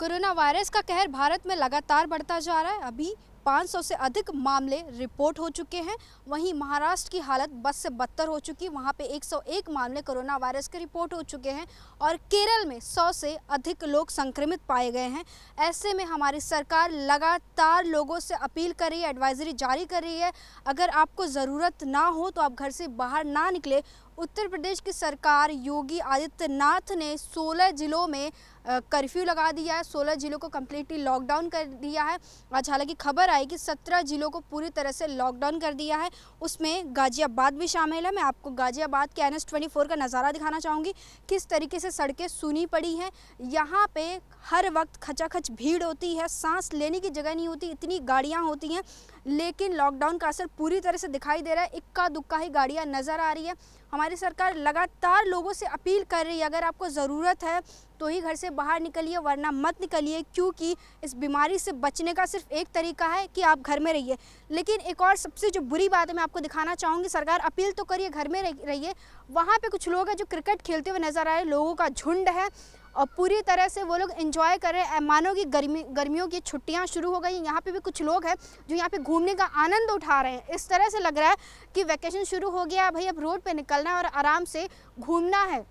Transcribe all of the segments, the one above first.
Corona virus का कहर भारत में लगातार बढ़ता जा रहा है अभी 500 से अधिक मामले रिपोर्ट हो चुके हैं वहीं महाराष्ट्र की हालत बस से बदतर हो चुकी वहां पे 101 मामले कोरोना वायरस के रिपोर्ट हो चुके हैं और केरल में 100 से अधिक लोग संक्रमित पाए गए हैं ऐसे में हमारी सरकार लगातार लोगों से अपील कर रही है एडवाइजरी जारी कर रही है अगर आपको ज़रूरत ना हो तो आप घर से बाहर ना निकले उत्तर प्रदेश की सरकार योगी आदित्यनाथ ने 16 जिलों में कर्फ्यू लगा दिया है 16 जिलों को कम्प्लीटली लॉकडाउन कर दिया है आज हालांकि खबर आई है कि सत्रह जिलों को पूरी तरह से लॉकडाउन कर दिया है उसमें गाजियाबाद भी शामिल है मैं आपको गाजियाबाद के एन एस ट्वेंटी फोर का नज़ारा दिखाना चाहूँगी किस तरीके से सड़कें सुनी पड़ी हैं यहाँ पे हर वक्त खचाखच भीड़ होती है सांस लेने की जगह नहीं होती इतनी गाड़ियाँ होती हैं लेकिन लॉकडाउन का असर पूरी तरह से दिखाई दे रहा है इक्का दुक्का ही गाड़ियाँ नज़र आ रही है हमारी सरकार लगातार लोगों से अपील कर रही है अगर आपको ज़रूरत है तो ही घर से बाहर निकलिए वरना मत निकलिए क्योंकि इस बीमारी से बचने का सिर्फ एक तरीका है कि आप घर में रहिए लेकिन एक और सबसे जो बुरी बात है मैं आपको दिखाना चाहूँगी सरकार अपील तो करिए घर में रहिए वहाँ पर कुछ लोग हैं जो क्रिकेट खेलते हुए नज़र आए लोगों का झुंड है और पूरी तरह से वो लोग इन्जॉय कर रहे हैं मानो कि गर्मी गर्मियों की छुट्टियां शुरू हो गई यहाँ पे भी कुछ लोग हैं जो यहाँ पे घूमने का आनंद उठा रहे हैं इस तरह से लग रहा है कि वैकेशन शुरू हो गया भाई अब रोड पे निकलना है और आराम से घूमना है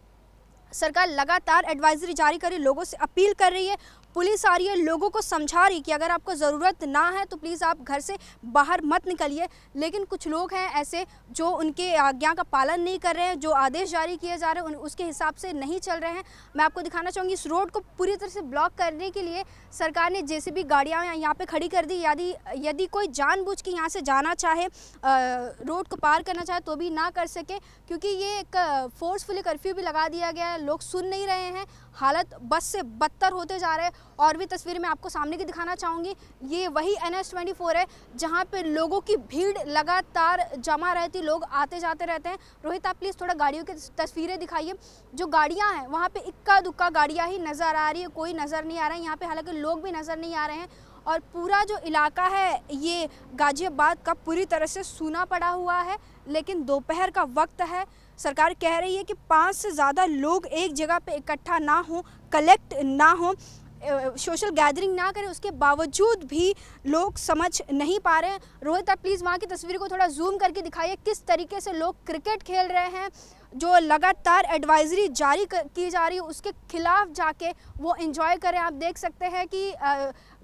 सरकार लगातार एडवाइजरी जारी कर रही है लोगों से अपील कर रही है पुलिस आ रही है लोगों को समझा रही कि अगर आपको ज़रूरत ना है तो प्लीज़ आप घर से बाहर मत निकलिए लेकिन कुछ लोग हैं ऐसे जो उनके आज्ञा का पालन नहीं कर रहे हैं जो आदेश जारी किए जा रहे हैं उसके हिसाब से नहीं चल रहे हैं मैं आपको दिखाना चाहूँगी इस रोड को पूरी तरह से ब्लॉक करने के लिए सरकार ने जैसे भी गाड़ियाँ यहाँ पर खड़ी कर दी यदि यदि कोई जानबूझ के यहाँ से जाना चाहे रोड को पार करना चाहे तो भी ना कर सके क्योंकि ये एक फोर्सफुली कर्फ्यू भी लगा दिया गया है लोग सुन नहीं रहे हैं हालत बस से बदतर होते जा रहे हैं और भी तस्वीरें मैं आपको सामने की दिखाना चाहूँगी ये वही एन एस ट्वेंटी फोर है जहाँ पर लोगों की भीड़ लगातार जमा रहती लोग आते जाते रहते हैं रोहित आप प्लीज़ थोड़ा गाड़ियों की तस्वीरें दिखाइए जो गाड़ियाँ हैं वहाँ पर इक्का दुक्का गाड़ियाँ ही नज़र आ रही है कोई नज़र नहीं आ रहा है यहाँ पर हालाँकि लोग भी नज़र नहीं आ रहे हैं और पूरा जो इलाका है ये गाजियाबाद का पूरी तरह से सूना पड़ा हुआ है लेकिन दोपहर का वक्त है सरकार कह रही है कि पाँच से ज़्यादा लोग एक जगह पे इकट्ठा ना हो कलेक्ट ना हो सोशल गैदरिंग ना करें उसके बावजूद भी लोग समझ नहीं पा रहे हैं रोहित आप प्लीज़ वहाँ की तस्वीर को थोड़ा जूम करके दिखाइए किस तरीके से लोग क्रिकेट खेल रहे हैं जो लगातार एडवाइजरी जारी कर, की जा रही है उसके खिलाफ जाके वो इन्जॉय करें आप देख सकते हैं कि आ,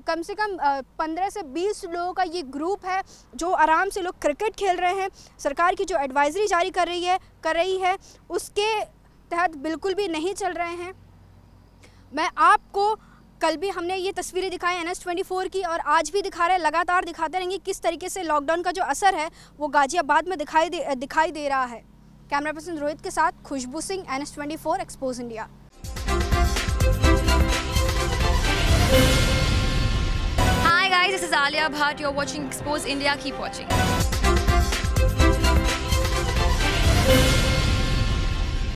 कम से कम पंद्रह से बीस लोगों का ये ग्रुप है जो आराम से लोग क्रिकेट खेल रहे हैं सरकार की जो एडवाइजरी जारी कर रही है कर रही है उसके तहत बिल्कुल भी नहीं चल रहे हैं मैं आपको कल भी हमने ये तस्वीरें दिखाई एन एस की और आज भी दिखा रहे हैं लगातार दिखाते रहेंगे किस तरीके से लॉकडाउन का जो असर है वो गाजियाबाद में दिखाई दे दिखाई दे रहा है कैमरा पर्सन रोहित के साथ Khushboo Singh N S twenty four expose India Hi guys, this is Alia Bhatt. You're watching Expose India. Keep watching.